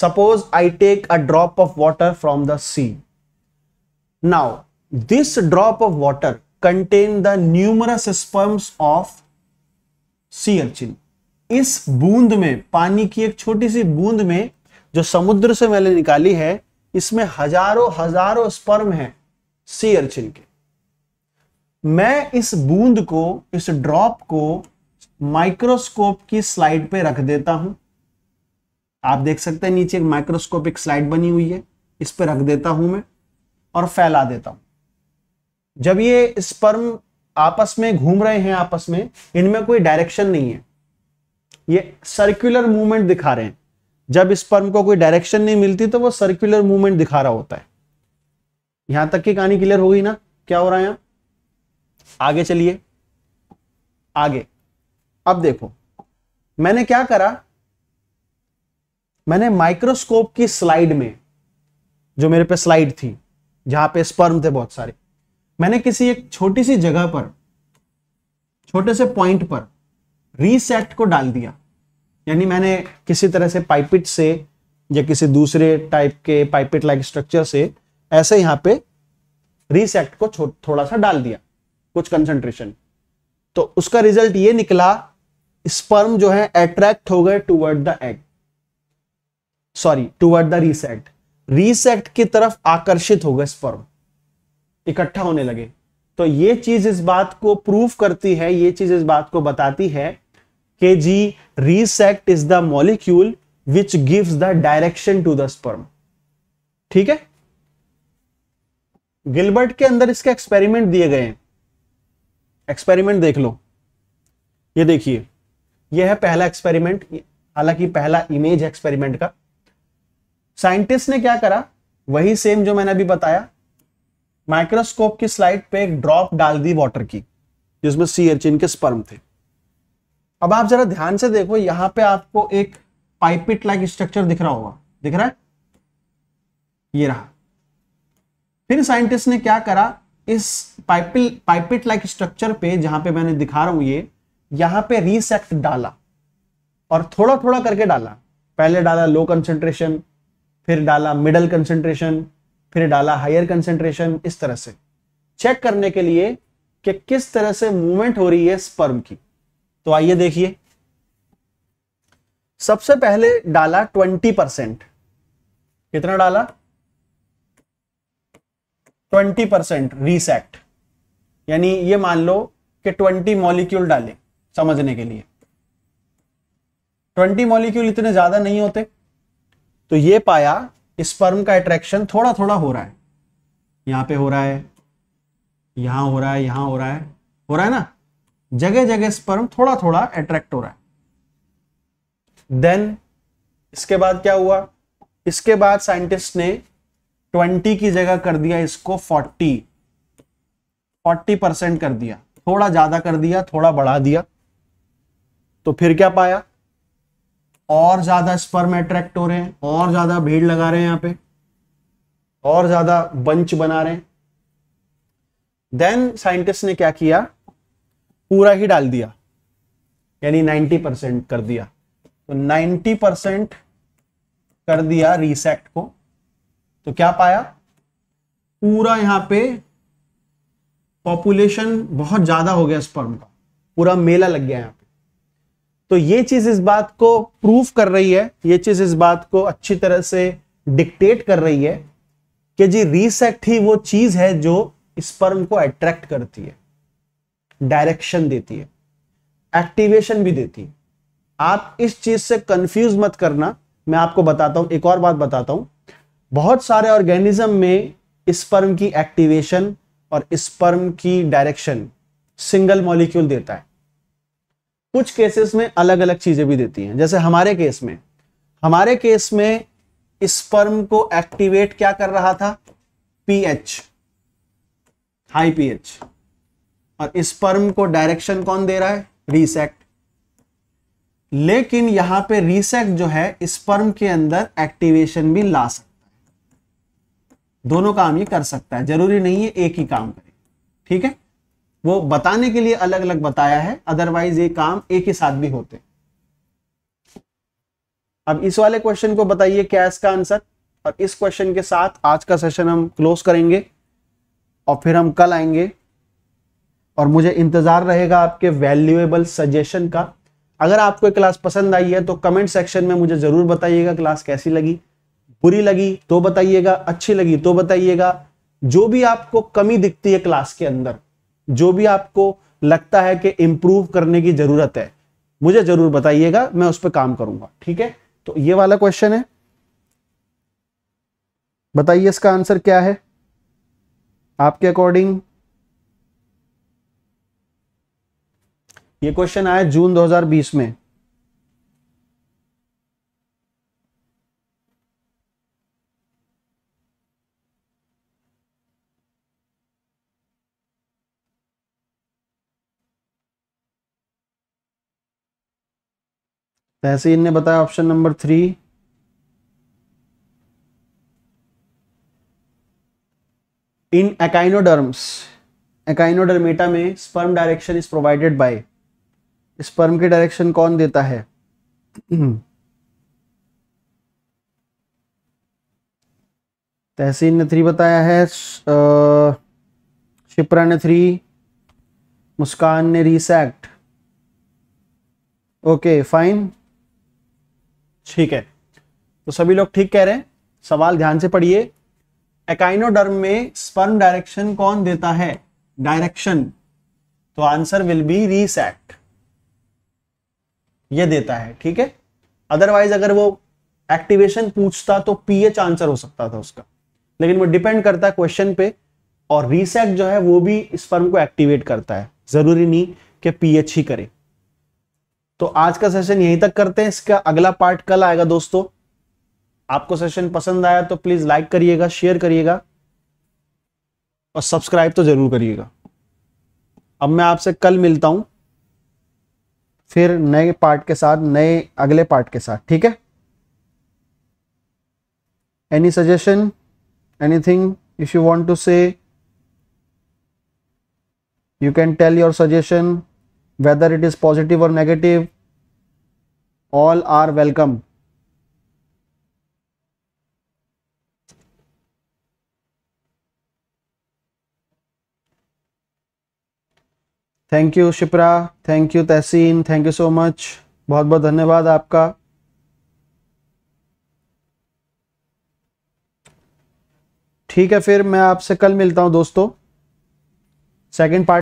suppose I take a drop of water from the sea now this drop of water contain the numerous sperms of sea urchin इस बूंद में पानी की एक छोटी सी बूंद में जो समुद्र से मैंने निकाली है इसमें हजारों हजारों स्पर्म है सी अर्चिन के मैं इस बूंद को इस ड्रॉप को माइक्रोस्कोप की स्लाइड पे रख देता हूं आप देख सकते हैं नीचे एक माइक्रोस्कोपिक स्लाइड बनी हुई है इस पर रख देता हूं मैं और फैला देता हूं जब ये स्पर्म आपस में घूम रहे हैं आपस में इनमें कोई डायरेक्शन नहीं है ये सर्कुलर मूवमेंट दिखा रहे हैं जब स्पर्म को कोई डायरेक्शन नहीं मिलती तो वो सर्कुलर मूवमेंट दिखा रहा होता है यहां तक की कहानी क्लियर हो गई ना क्या हो रहा है यहां आगे चलिए आगे अब देखो मैंने क्या करा मैंने माइक्रोस्कोप की स्लाइड में जो मेरे पे स्लाइड थी जहां पे स्पर्म थे बहुत सारे मैंने किसी एक छोटी सी जगह पर छोटे से पॉइंट पर रीसेट को डाल दिया यानी मैंने किसी तरह से पाइपिट से या किसी दूसरे टाइप के पाइपिट लाइक स्ट्रक्चर से ऐसे यहां पे रिसेक्ट को थोड़ा सा डाल दिया कुछ कंसंट्रेशन तो उसका रिजल्ट ये निकला स्पर्म जो है अट्रैक्ट हो गए toward the egg sorry toward the resact resact की तरफ आकर्षित हो गए स्पर्म इकट्ठा होने लगे तो ये चीज इस बात को प्रूफ करती है ये चीज इस बात को बताती है जी resact is the molecule which gives the direction to the sperm ठीक है गिलबर्ट के अंदर इसके एक्सपेरिमेंट दिए गए हैं एक्सपेरिमेंट देख लो ये देखिए यह है पहला एक्सपेरिमेंट हालांकि पहला इमेज एक्सपेरिमेंट का साइंटिस्ट ने क्या करा वही सेम जो मैंने अभी बताया माइक्रोस्कोप की स्लाइड पे एक ड्रॉप डाल दी वाटर की जिसमें सी अर्चिन के स्पर्म थे अब आप जरा ध्यान से देखो यहां पे आपको एक पाइपिट लाइक स्ट्रक्चर दिख रहा होगा दिख रहा है ये रहा फिर साइंटिस्ट ने क्या करा इस पाइपिल पाइपिट लाइक स्ट्रक्चर पे जहां पे मैंने दिखा रहा हूं ये यहां पे रीसेक्ट डाला और थोड़ा थोड़ा करके डाला पहले डाला लो कंसेंट्रेशन फिर डाला मिडल कंसेंट्रेशन फिर डाला हायर कंसेंट्रेशन इस तरह से चेक करने के लिए कि किस तरह से मूवमेंट हो रही है स्पर्म की तो आइए देखिए सबसे पहले डाला ट्वेंटी परसेंट कितना डाला ट्वेंटी परसेंट रीसेट यानी ये मान लो कि ट्वेंटी मॉलिक्यूल डाले समझने के लिए ट्वेंटी मॉलिक्यूल इतने ज्यादा नहीं होते तो ये पाया स्पर्म का अट्रैक्शन थोड़ा थोड़ा हो रहा है यहां पे हो रहा है यहां हो रहा है यहां हो रहा है हो रहा है ना जगह जगह स्पर्म थोड़ा थोड़ा अट्रैक्ट हो रहा है देन इसके बाद क्या हुआ इसके बाद साइंटिस्ट ने 20 की जगह कर दिया इसको 40 40 परसेंट कर दिया थोड़ा ज्यादा कर दिया थोड़ा बढ़ा दिया तो फिर क्या पाया और ज्यादा स्पर्म अट्रैक्ट हो रहे हैं और ज्यादा भीड़ लगा रहे हैं यहां पे और ज्यादा बंच बना रहे हैं देन साइंटिस्ट ने क्या किया पूरा ही डाल दिया यानी 90 परसेंट कर दिया तो 90 परसेंट कर दिया रिसेक्ट को तो क्या पाया पूरा यहां पे पॉपुलेशन बहुत ज्यादा हो गया स्पर्म का पूरा मेला लग गया यहां पे तो ये चीज इस बात को प्रूव कर रही है ये चीज इस बात को अच्छी तरह से डिक्टेट कर रही है कि जी रिसेक्ट ही वो चीज है जो स्पर्म को अट्रैक्ट करती है डायरेक्शन देती है एक्टिवेशन भी देती है आप इस चीज से कंफ्यूज मत करना मैं आपको बताता हूं एक और बात बताता हूं बहुत सारे ऑर्गेनिज्म में स्पर्म की एक्टिवेशन और स्पर्म की डायरेक्शन सिंगल मॉलिक्यूल देता है कुछ केसेस में अलग अलग चीजें भी देती हैं जैसे हमारे केस में हमारे केस में स्पर्म को एक्टिवेट क्या कर रहा था पीएच हाई पीएच और स्पर्म को डायरेक्शन कौन दे रहा है रीसेक्ट लेकिन यहां पे रीसेक्ट जो है स्पर्म के अंदर एक्टिवेशन भी ला सकता है दोनों काम ये कर सकता है जरूरी नहीं है एक ही काम करे ठीक है वो बताने के लिए अलग अलग बताया है अदरवाइज ये काम एक ही साथ भी होते अब इस वाले क्वेश्चन को बताइए क्या इसका आंसर और इस क्वेश्चन के साथ आज का सेशन हम क्लोज करेंगे और फिर हम कल आएंगे और मुझे इंतज़ार रहेगा आपके वैल्यूएबल सजेशन का अगर आपको क्लास पसंद आई है तो कमेंट सेक्शन में मुझे ज़रूर बताइएगा क्लास कैसी लगी बुरी लगी तो बताइएगा अच्छी लगी तो बताइएगा जो भी आपको कमी दिखती है क्लास के अंदर जो भी आपको लगता है कि इंप्रूव करने की ज़रूरत है मुझे ज़रूर बताइएगा मैं उस पर काम करूंगा ठीक है तो ये वाला क्वेश्चन है बताइए इसका आंसर क्या है आपके अकॉर्डिंग ये क्वेश्चन आया जून 2020 में ऐसे इनने बताया option number three in echinoderms echinodermata में sperm direction is provided by sperm की डायरेक्शन कौन देता है तहसीन ने थ्री बताया है शिप्रा ने थ्री मुस्कान ने रीसेक्ट ओके फाइन ठीक है तो सभी लोग ठीक कह रहे हैं सवाल ध्यान से पढ़िए एकाइनोडर्म में स्पर्म डायरेक्शन कौन देता है डायरेक्शन तो आंसर विल बी रीसेक्ट ये देता है ठीक है अदरवाइज अगर वो एक्टिवेशन पूछता तो पीएच आंसर हो सकता था उसका लेकिन वो डिपेंड करता है क्वेश्चन पे और रीसेट जो है वो भी इस फर्म को एक्टिवेट करता है जरूरी नहीं कि पीएच ही करे तो आज का सेशन यहीं तक करते हैं इसका अगला पार्ट कल आएगा दोस्तों आपको सेशन पसंद आया तो प्लीज लाइक करिएगा शेयर करिएगा और सब्सक्राइब तो जरूर करिएगा अब मैं आपसे कल मिलता हूं फिर नए पार्ट के साथ नए अगले पार्ट के साथ ठीक है any suggestion any thing if you want to say you can tell your suggestion whether it is positive और negative all are welcome thank you Shipra thank you Tahseen thank you so much बहुत बहुत धन्यवाद आपका ठीक है फिर मैं आपसे कल मिलता हूं दोस्तों सेकंड पार्ट